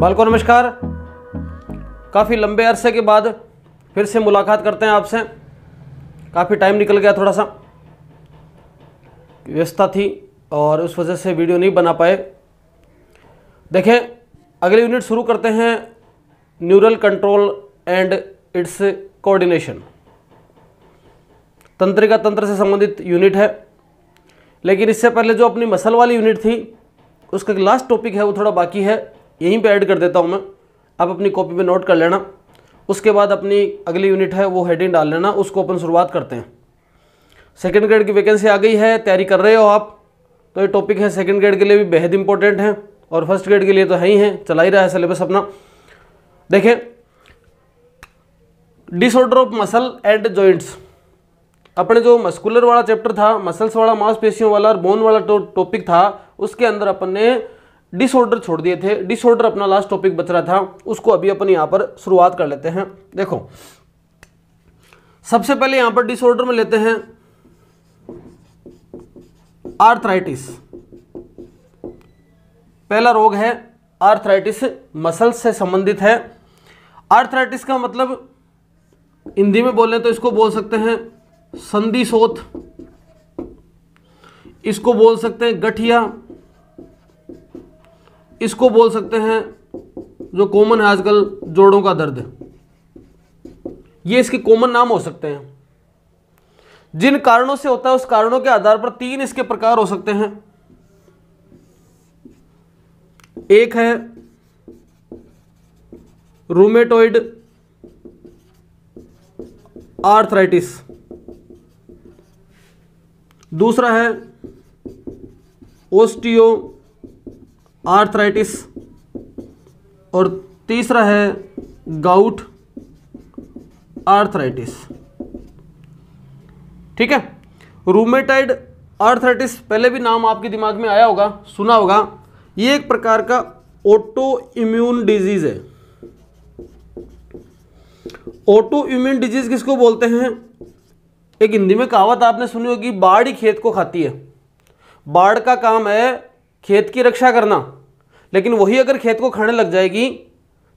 बालको नमस्कार काफ़ी लंबे अरसे के बाद फिर से मुलाकात करते हैं आपसे काफ़ी टाइम निकल गया थोड़ा सा व्यस्तता थी और उस वजह से वीडियो नहीं बना पाए देखें अगले यूनिट शुरू करते हैं neural control and its coordination तंत्रिका तंत्र से संबंधित यूनिट है लेकिन इससे पहले जो अपनी मसल वाली यूनिट थी उसका लास्ट टॉपिक है वो थोड़ा बाकी है यहीं पे ऐड कर देता हूँ मैं आप अपनी कॉपी में नोट कर लेना उसके बाद अपनी अगली यूनिट है वो हेडिंग डाल लेना उसको अपन शुरुआत करते हैं सेकेंड ग्रेड की वैकेंसी आ गई है तैयारी कर रहे हो आप तो ये टॉपिक है सेकेंड ग्रेड के लिए भी बेहद इंपॉर्टेंट है और फर्स्ट ग्रेड के लिए तो है ही है चला ही रहा है सिलेबस अपना देखें disorder of muscle and joints अपने जो मस्कुलर वाला चैप्टर था मसल्स वाला मांसपेशियों वाला और बोन वाला टॉपिक तो, था उसके अंदर अपन ने डिसऑर्डर छोड़ दिए थे डिसऑर्डर अपना लास्ट टॉपिक बच रहा था उसको अभी अपन यहाँ पर शुरुआत कर लेते हैं देखो सबसे पहले यहां पर डिसऑर्डर में लेते हैं आर्थराइटिस पहला रोग है आर्थराइटिस मसल्स से संबंधित है आर्थराइटिस का मतलब हिंदी में बोलें तो इसको बोल सकते हैं संधि सोथ इसको बोल सकते हैं गठिया इसको बोल सकते हैं जो कॉमन है आजकल जोड़ों का दर्द ये इसके कॉमन नाम हो सकते हैं जिन कारणों से होता है उस कारणों के आधार पर तीन इसके प्रकार हो सकते हैं एक है रूमेटोइड आर्थराइटिस दूसरा है ओस्टियो आर्थराइटिस और तीसरा है गाउट आर्थराइटिस ठीक है रूमेटाइड आर्थराइटिस पहले भी नाम आपके दिमाग में आया होगा सुना होगा ये एक प्रकार का ऑटो इम्यून डिजीज है ऑटो इम्यून डिजीज किसको बोलते हैं एक हिंदी में कहावत आपने सुनी होगी बाढ़ ही खेत को खाती है बाढ़ का काम है खेत की रक्षा करना लेकिन वही अगर खेत को खाने लग जाएगी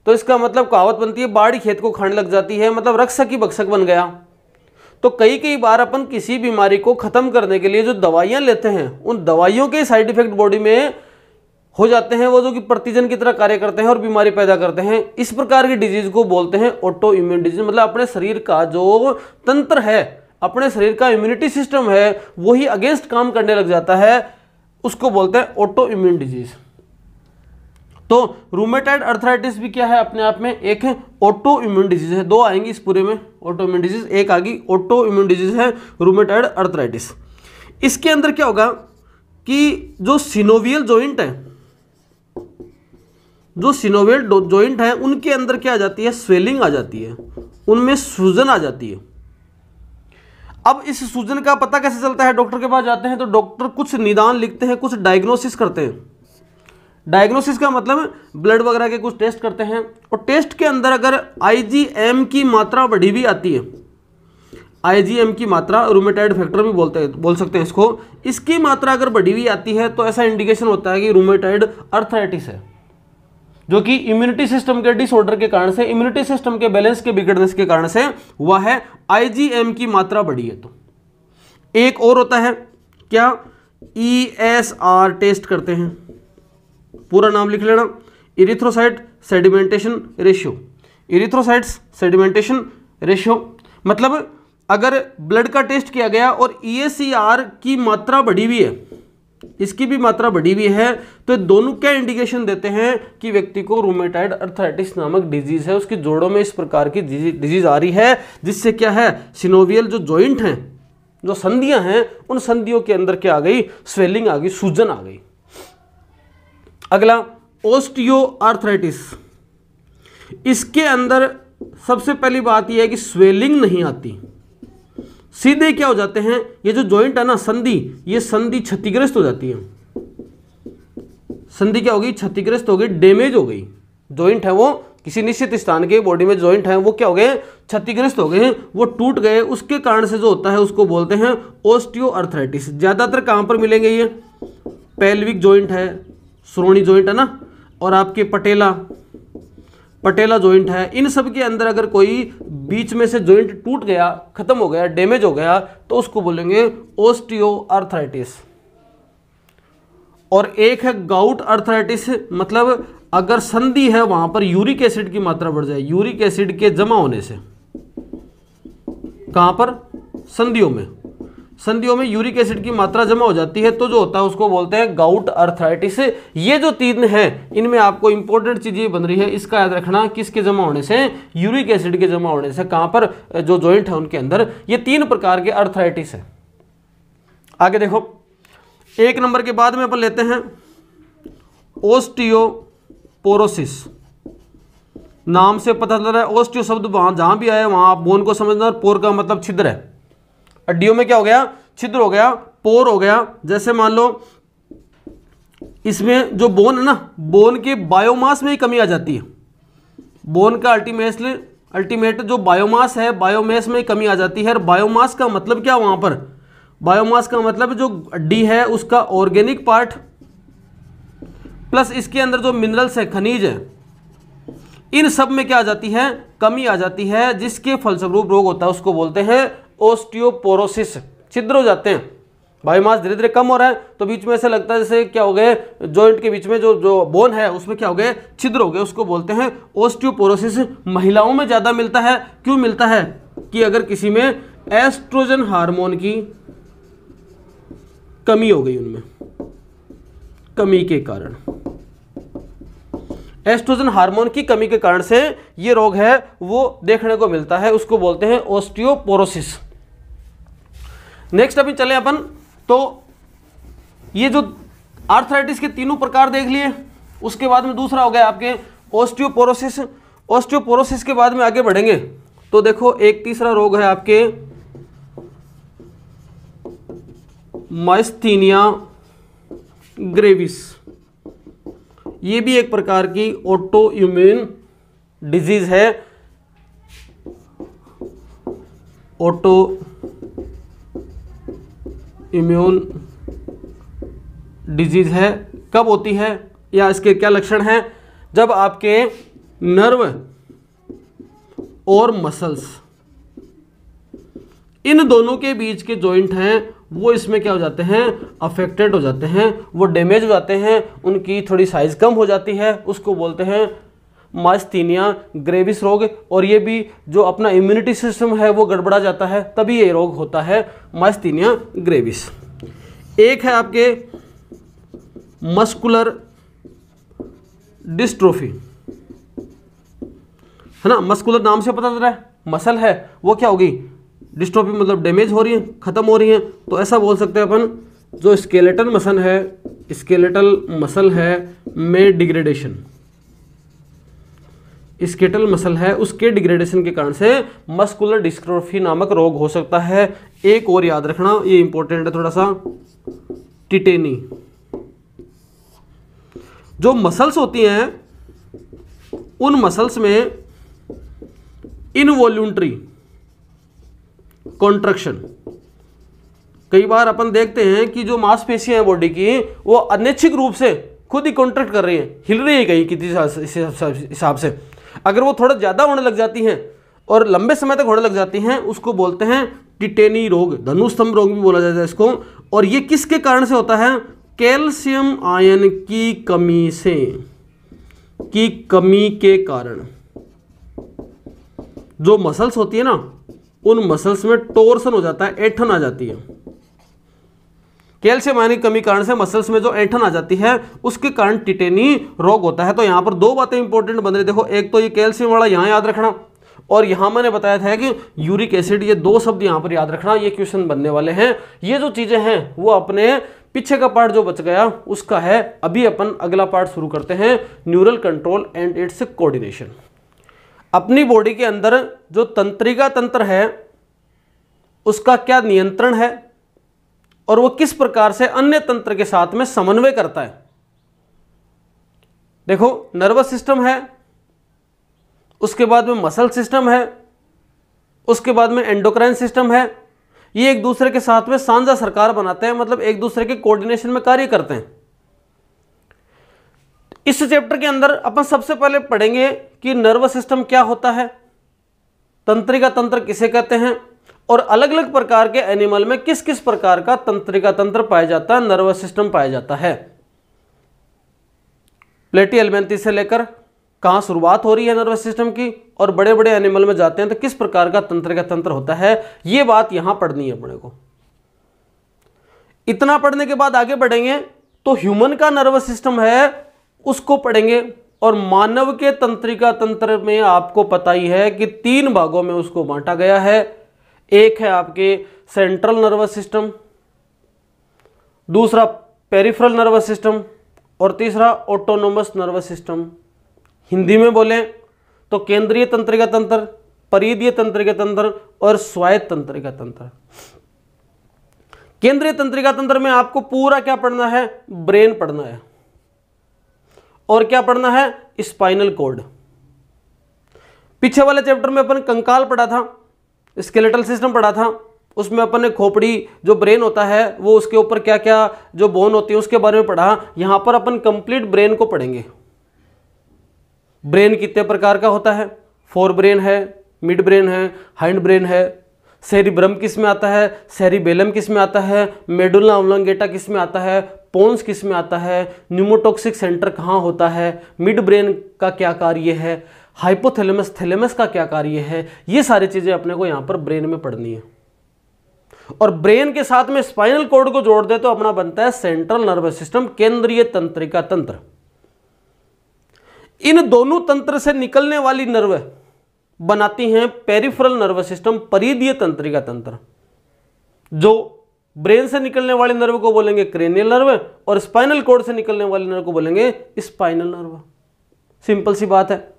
तो इसका मतलब कहावत बनती है बाढ़ खेत को खाने लग जाती है मतलब रक्षक ही बक्सक बन गया तो कई कई बार अपन किसी बीमारी को ख़त्म करने के लिए जो दवाइयाँ लेते हैं उन दवाइयों के साइड इफेक्ट बॉडी में हो जाते हैं वो जो कि प्रतिजन की तरह कार्य करते हैं और बीमारी पैदा करते हैं इस प्रकार की डिजीज को बोलते हैं ऑटो इम्यून डिजीज मतलब अपने शरीर का जो तंत्र है अपने शरीर का इम्यूनिटी सिस्टम है वही अगेंस्ट काम करने लग जाता है उसको बोलते हैं ऑटो इम्यून डिजीज तो रूमेटाइड अर्थराइटिस भी क्या है अपने आप में एक है ऑटो इम्यून डिजीज है दो आएंगी इस पूरे में ऑटो इम्यून डिजीज एक आ गई ऑटो इम्यून डिजीज है रूमेटाइड अर्थराइटिस इसके अंदर क्या होगा कि जो सिनोवियल जॉइंट है जो सिनोवियल जॉइंट है उनके अंदर क्या आ जाती है स्वेलिंग आ जाती है उनमें सूजन आ जाती है अब इस सूजन का पता कैसे चलता है डॉक्टर के पास जाते हैं तो डॉक्टर कुछ निदान लिखते हैं कुछ डायग्नोसिस करते हैं डायग्नोसिस का मतलब ब्लड वगैरह के कुछ टेस्ट करते हैं और टेस्ट के अंदर अगर आईजीएम की मात्रा बढ़ी हुई आती है आईजीएम की मात्रा रूमेटाइड फैक्टर भी बोलते हैं बोल सकते हैं इसको इसकी मात्रा अगर बढ़ी हुई आती है तो ऐसा इंडिकेशन होता है कि रूमेटाइड अर्थराइटिस है जो कि इम्यूनिटी सिस्टम के डिसऑर्डर के कारण से इम्यूनिटी सिस्टम के बैलेंस के बिगड़ने के कारण से हुआ है आईजीएम की मात्रा बढ़ी है तो एक और होता है क्या ई एस आर टेस्ट करते हैं पूरा नाम लिख लेना erythrocyte sedimentation ratio erythrocyte sedimentation ratio मतलब अगर ब्लड का टेस्ट किया गया और ई e की मात्रा बढ़ी हुई है इसकी भी मात्रा बढ़ी हुई है तो दोनों क्या इंडिकेशन देते हैं कि व्यक्ति को रोमेटाइड अर्थराइटिस नामक डिजीज है उसके जोड़ों में इस प्रकार की डिजीज आ रही है जिससे क्या है सिनोवियल जो ज्वाइंट हैं जो संधियां हैं उन संधियों के अंदर क्या आ गई स्वेलिंग आ गई सूजन आ गई अगला ओस्टियो आर्थराइटिस इसके अंदर सबसे पहली बात यह है कि स्वेलिंग नहीं आती सीधे क्या हो जाते हैं ये जो जॉइंट है ना संधि ये संधि क्षतिग्रस्त हो जाती है संधि क्या होगी क्षतिग्रस्त हो गई डैमेज हो गई जॉइंट है वो किसी निश्चित स्थान के बॉडी में जॉइंट है वो क्या हो गए क्षतिग्रस्त हो गए हैं वो टूट गए उसके कारण से जो होता है उसको बोलते हैं ओस्टियो अर्थराइटिस ज़्यादातर कहां पर मिलेंगे ये पेल्विक जॉइंट है श्रोणी जॉइंट है ना और आपके पटेला पटेला जॉइंट है इन सब के अंदर अगर कोई बीच में से जॉइंट टूट गया खत्म हो गया डैमेज हो गया तो उसको बोलेंगे ओस्टियो आर्थराइटिस और एक है गाउट अर्थराइटिस मतलब अगर संधि है वहां पर यूरिक एसिड की मात्रा बढ़ जाए यूरिक एसिड के जमा होने से कहां पर संधियों में संधियों में यूरिक एसिड की मात्रा जमा हो जाती है तो जो होता है उसको बोलते हैं गाउट अर्थराइटिस ये जो तीन है इनमें आपको इंपॉर्टेंट चीज ये बन रही है इसका याद रखना किसके जमा होने से यूरिक एसिड के जमा होने से कहां पर जो जॉइंट है उनके अंदर ये तीन प्रकार के अर्थराइटिस है आगे देखो एक नंबर के बाद में अपन लेते हैं ओस्टियोपोरोसिस नाम से पता चल रहा है ओस्टियो शब्द वहां जहां भी आया वहां आप बोन को समझना और पोर का मतलब छिद्र है हड्डियों में क्या हो गया छिद्र हो गया पोर हो गया जैसे मान लो इसमें जो बोन है ना बोन के बायोमास में ही कमी आ जाती है बोन का अल्टीमेटली अल्टीमेट जो बायोमास है बायोमास में कमी आ जाती है और बायोमास का मतलब क्या वहां पर बायोमास का मतलब जो हड्डी है उसका ऑर्गेनिक पार्ट प्लस इसके अंदर जो मिनरल्स है खनिज है इन सब में क्या आ जाती है कमी आ जाती है जिसके फलस्वरूप रोग होता है उसको बोलते हैं ओस्टियोपोरोसिस छिद्र हो जाते हैं मास धीरे धीरे कम हो रहा है तो बीच में ऐसा लगता है जैसे क्या हो गए जॉइंट के बीच में जो जो बोन है उसमें क्या हो गए छिद्र हो गए उसको बोलते हैं ओस्टियोपोरोसिस महिलाओं में ज़्यादा मिलता है क्यों मिलता है कि अगर किसी में एस्ट्रोजन हार्मोन की कमी हो गई उनमें कमी के कारण एस्ट्रोजन हार्मोन की कमी के कारण से ये रोग है वो देखने को मिलता है उसको बोलते हैं ओस्टियोपोरोसिस नेक्स्ट अभी चले अपन तो ये जो आर्थराइटिस के तीनों प्रकार देख लिए उसके बाद में दूसरा हो गया आपके ओस्टियोपोरोसिस ओस्टियोपोरोसिस के बाद में आगे बढ़ेंगे तो देखो एक तीसरा रोग है आपके माइस्थीनिया ग्रेविस ये भी एक प्रकार की ऑटो इम्यून डिजीज है ऑटो इम्यून डिजीज़ है कब होती है या इसके क्या लक्षण हैं जब आपके नर्व और मसल्स इन दोनों के बीच के जॉइंट हैं वो इसमें क्या हो जाते हैं अफेक्टेड हो जाते हैं वो डैमेज हो जाते हैं उनकी थोड़ी साइज़ कम हो जाती है उसको बोलते हैं मास्तीनिया ग्रेविस रोग और ये भी जो अपना इम्यूनिटी सिस्टम है वो गड़बड़ा जाता है तभी ये रोग होता है मास्तीनिया ग्रेविस एक है आपके मस्कुलर डिस्ट्रोफी है ना मस्कुलर नाम से पता चल रहा है मसल है वो क्या होगी डिस्ट्रोफी मतलब डैमेज हो रही है ख़त्म हो रही है तो ऐसा बोल सकते हैं अपन जो स्केलेटल मसल है स्केलेटल मसल है में डिग्रेडेशन स्केटल मसल है उसके डिग्रेडेशन के कारण से मस्कुलर डिस्क्रोफी नामक रोग हो सकता है एक और याद रखना ये इंपॉर्टेंट है थोड़ा सा टिटेनी जो मसल्स होती हैं उन मसल्स में इनवॉल्यूंट्री कॉन्ट्रक्शन कई बार अपन देखते हैं कि जो मांसपेशियां हैं बॉडी की वो अनैच्छिक रूप से खुद ही कॉन्ट्रैक्ट कर रही हैं हिल रही है कहीं किसी हिसाब से अगर वो थोड़ा ज़्यादा होने लग जाती हैं और लंबे समय तक होने लग जाती हैं उसको बोलते हैं टिटेनी रोग धनुस्तंभ रोग भी बोला जाता है इसको और ये किसके कारण से होता है कैल्शियम आयन की कमी से की कमी के कारण जो मसल्स होती है ना उन मसल्स में टोर्सन हो जाता है एठन आ जाती है कैल्शियम आयन की कमी कारण से मसल्स में जो ऐठन आ जाती है उसके कारण टिटेनी रोग होता है तो यहां पर दो बातें इंपॉर्टेंट बन रही देखो एक तो ये कैल्शियम वाला यहां याद रखना और यहां मैंने बताया था कि यूरिक एसिड ये दो शब्द यहां पर याद रखना ये क्वेश्चन बनने वाले हैं ये जो चीज़ें हैं वो अपने पीछे का पार्ट जो बच गया उसका है अभी अपन अगला पार्ट शुरू करते हैं neural control and its coordination अपनी बॉडी के अंदर जो तंत्रिका तंत्र है उसका क्या नियंत्रण है और वो किस प्रकार से अन्य तंत्र के साथ में समन्वय करता है देखो नर्वस सिस्टम है उसके बाद में मसल सिस्टम है उसके बाद में एंडोक्राइन सिस्टम है ये एक दूसरे के साथ में सांझा सरकार बनाते हैं मतलब एक दूसरे के कोऑर्डिनेशन में कार्य करते हैं इस चैप्टर के अंदर अपन सबसे पहले पढ़ेंगे कि नर्वस सिस्टम क्या होता है तंत्रिका तंत्र किसे कहते हैं और अलग अलग प्रकार के एनिमल में किस किस प्रकार का तंत्रिका तंत्र पाया जाता है नर्वस सिस्टम पाया जाता है प्लेटी एलमेंती से लेकर कहाँ शुरुआत हो रही है नर्वस सिस्टम की और बड़े बड़े एनिमल में जाते हैं तो किस प्रकार का तंत्र का तंत्र होता है ये बात यहाँ पढ़नी है अपने को इतना पढ़ने के बाद आगे बढ़ेंगे तो ह्यूमन का नर्वस सिस्टम है उसको पढ़ेंगे और मानव के तंत्रिका तंत्र में आपको पता ही है कि तीन भागों में उसको बांटा गया है एक है आपके सेंट्रल नर्वस सिस्टम दूसरा पेरिफ्रल नर्वस सिस्टम और तीसरा ऑटोनोमस नर्वस सिस्टम हिंदी में बोलें तो केंद्रीय तंत्रिका तंत्र परिधीय तंत्रिका तंत्र और स्वायत्त तंत्रिका तंत्र केंद्रीय तंत्रिका तंत्र में आपको पूरा क्या पढ़ना है ब्रेन पढ़ना है और क्या पढ़ना है स्पाइनल कोड पीछे वाले चैप्टर में अपन कंकाल पढ़ा था स्केलेटल सिस्टम पढ़ा था उसमें अपन ने खोपड़ी जो ब्रेन होता है वो उसके ऊपर क्या क्या जो बोन होती है उसके बारे में पढ़ा यहाँ पर अपन कंप्लीट ब्रेन को पढ़ेंगे ब्रेन कितने प्रकार का होता है फोर ब्रेन है मिड ब्रेन है हाइंड ब्रेन है ब्रम किस में आता है बेलम किस में आता है मेडुला ओलंगेटा किस में आता है पोन्स किस में आता है न्यूमोटॉक्सिक सेंटर कहाँ होता है मिड ब्रेन का क्या कार्य है हाइपोथैलेमस थैलेमस का क्या कार्य है ये सारी चीज़ें अपने को यहां पर ब्रेन में पढ़नी है और ब्रेन के साथ में स्पाइनल कोड को जोड़ दे तो अपना बनता है सेंट्रल नर्वस सिस्टम केंद्रीय तंत्रिका तंत्र इन दोनों तंत्र से निकलने वाली नर्व बनाती हैं पेरिफेरल नर्वस सिस्टम परिधीय तंत्रिका तंत्र जो ब्रेन से निकलने वाले नर्व को बोलेंगे क्रेनियल नर्व और स्पाइनल कोड से निकलने वाले नर्व को बोलेंगे स्पाइनल नर्व सिंपल सी बात है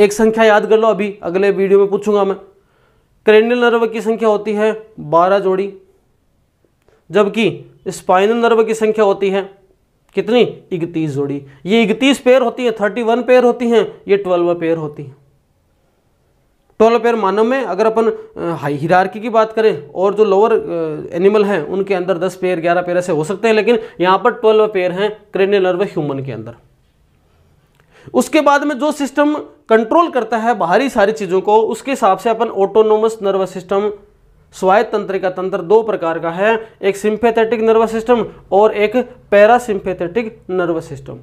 एक संख्या याद कर लो अभी अगले वीडियो में पूछूंगा मैं क्रेनियल नर्व की संख्या होती है बारह जोड़ी जबकि स्पाइनल नर्व की संख्या होती है कितनी इकतीस जोड़ी ये इकतीस पेयर होती है थर्टी वन पेयर होती हैं ये ट्वेल्व पेयर होती हैं ट्वेल्व पेयर मानव में अगर अपन हाई हिरारकी की बात करें और जो लोअर एनिमल हैं उनके अंदर दस पेयर ग्यारह पेयर ऐसे हो सकते हैं लेकिन यहाँ पर ट्वेल्व पेयर हैं क्रेनियल नर्व ह्यूमन के अंदर उसके बाद में जो सिस्टम कंट्रोल करता है बाहरी सारी चीज़ों को उसके हिसाब से अपन ऑटोनोमस नर्वस सिस्टम स्वायत्त तंत्र का तंत्र दो प्रकार का है एक सिंपेथेटिक नर्वस सिस्टम और एक पैरासिम्पेथेटिक नर्वस सिस्टम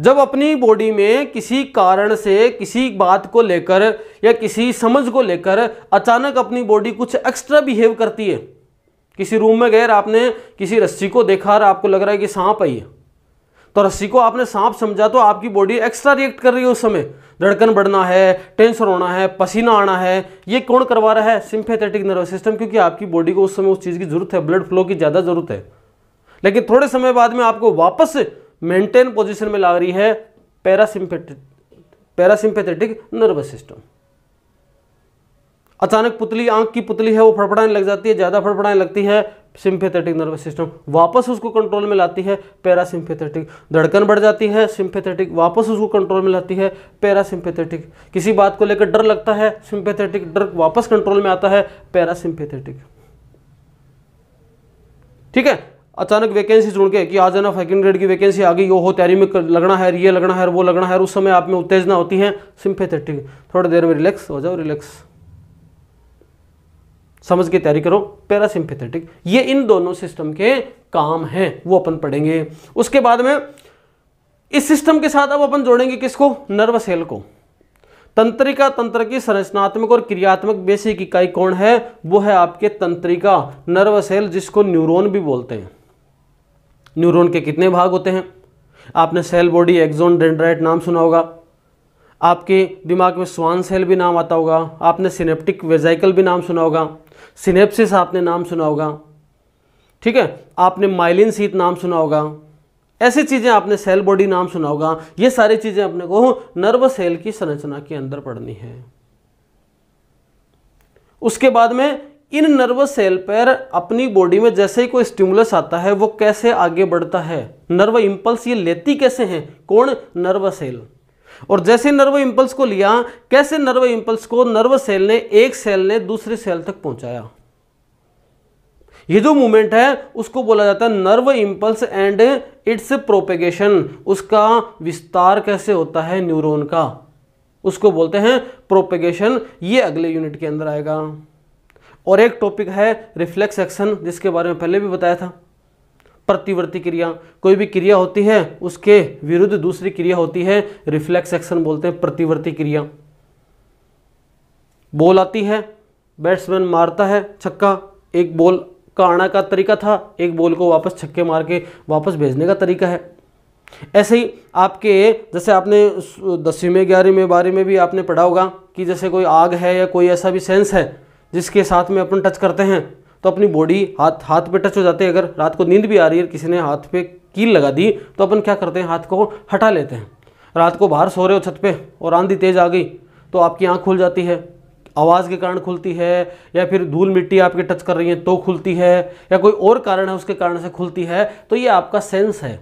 जब अपनी बॉडी में किसी कारण से किसी बात को लेकर या किसी समझ को लेकर अचानक अपनी बॉडी कुछ एक्स्ट्रा बिहेव करती है किसी रूम में गए आपने किसी रस्सी को देखा और आपको लग रहा है कि सांप आई है तो रस्सी को आपने सांप समझा तो आपकी बॉडी एक्स्ट्रा रिएक्ट कर रही है उस समय धड़कन बढ़ना है टेंशन होना है पसीना आना है ये कौन करवा रहा है सिंपेथेटिक नर्वस सिस्टम क्योंकि आपकी बॉडी को उस समय उस चीज़ की ज़रूरत है ब्लड फ्लो की ज़्यादा ज़रूरत है लेकिन थोड़े समय बाद में आपको वापस मेंटेन पोजिशन में ला रही है पैरासिम्पेटिक पैरासिम्पेथेटिक नर्वस सिस्टम अचानक पुतली आंख की पुतली है वो फड़फड़ाने लग जाती है ज़्यादा फड़फड़ाने लगती है सिंपेथेटिक नर्वस सिस्टम वापस उसको कंट्रोल में लाती है पैरासिम्फेथेटिक धड़कन बढ़ जाती है सिंपेथेटिक वापस उसको कंट्रोल में लाती है पैरासिम्फेथेटिक किसी बात को लेकर डर लगता है सिंपेथेटिक डर वापस कंट्रोल में आता है पैरासिंपेथेटिक ठीक है अचानक वैकेंसी सुन के कि आज है ना सेकेंड ग्रेड की वैकेंसी आ गई वो हो तैयारी में लगना है ये लगना है वो लगना है उस समय आप में उत्तेजना होती है सिंपेथेटिक थोड़ी देर में रिलैक्स हो जाओ रिलैक्स समझ के तैयारी करो पैरासिम्पेथेटिक ये इन दोनों सिस्टम के काम हैं वो अपन पढ़ेंगे उसके बाद में इस सिस्टम के साथ अब अपन जोड़ेंगे किसको नर्व सेल को तंत्रिका तंत्र की संरचनात्मक और क्रियात्मक बेसिक इकाई कौन है वो है आपके तंत्रिका नर्व सेल जिसको न्यूरोन भी बोलते हैं न्यूरोन के कितने भाग होते हैं आपने सेल बॉडी एक्जोन डेंड्राइट नाम सुना होगा आपके दिमाग में स्वान सेल भी नाम आता होगा आपने सिनेप्टिक वेजाइकल भी नाम सुना होगा सिनेप्सिस आपने नाम सुना होगा ठीक है आपने माइलिन सीट नाम सुना होगा ऐसी चीज़ें आपने सेल बॉडी नाम सुना होगा ये सारी चीज़ें अपने को नर्व सेल की संरचना के अंदर पढ़नी है उसके बाद में इन नर्वस सेल पर अपनी बॉडी में जैसे ही कोई स्टिमुलस आता है वो कैसे आगे बढ़ता है नर्व इम्पल्स ये लेती कैसे हैं कौन नर्व सेल और जैसे नर्व इम्पल्स को लिया कैसे नर्व इम्पल्स को नर्व सेल ने एक सेल ने दूसरे सेल तक पहुंचाया ये जो मूवमेंट है उसको बोला जाता है nerve impulse and its propagation उसका विस्तार कैसे होता है न्यूरॉन का उसको बोलते हैं प्रोपेगेशन ये अगले यूनिट के अंदर आएगा और एक टॉपिक है रिफ्लेक्स एक्शन जिसके बारे में पहले भी बताया था प्रतिवर्ती क्रिया कोई भी क्रिया होती है उसके विरुद्ध दूसरी क्रिया होती है रिफ्लेक्स एक्शन बोलते हैं प्रतिवर्ती क्रिया बॉल आती है बैट्समैन मारता है छक्का एक बॉल का आना का तरीका था एक बॉल को वापस छक्के मार के वापस भेजने का तरीका है ऐसे ही आपके जैसे आपने दसवीं में ग्यारहवीं में बारहवीं में भी आपने पढ़ा होगा कि जैसे कोई आग है या कोई ऐसा भी सेंस है जिसके साथ में अपन टच करते हैं तो अपनी बॉडी हाथ हाथ पे टच हो जाते हैं अगर रात को नींद भी आ रही है किसी ने हाथ पे कील लगा दी तो अपन क्या करते हैं हाथ को हटा लेते हैं रात को बाहर सो रहे हो छत पे और आंधी तेज़ आ गई तो आपकी आँख खुल जाती है आवाज़ के कारण खुलती है या फिर धूल मिट्टी आपके टच कर रही है तो खुलती है या कोई और कारण है उसके कारण से खुलती है तो ये आपका सेंस है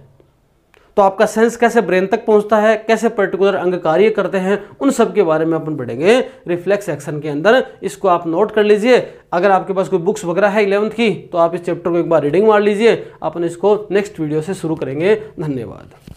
तो आपका सेंस कैसे ब्रेन तक पहुंचता है कैसे पर्टिकुलर अंग कार्य करते हैं उन सब के बारे में अपन पढ़ेंगे रिफ्लेक्स एक्शन के अंदर इसको आप नोट कर लीजिए अगर आपके पास कोई बुक्स वगैरह है इलेवंथ की तो आप इस चैप्टर को एक बार रीडिंग मार लीजिए अपन इसको नेक्स्ट वीडियो से शुरू करेंगे धन्यवाद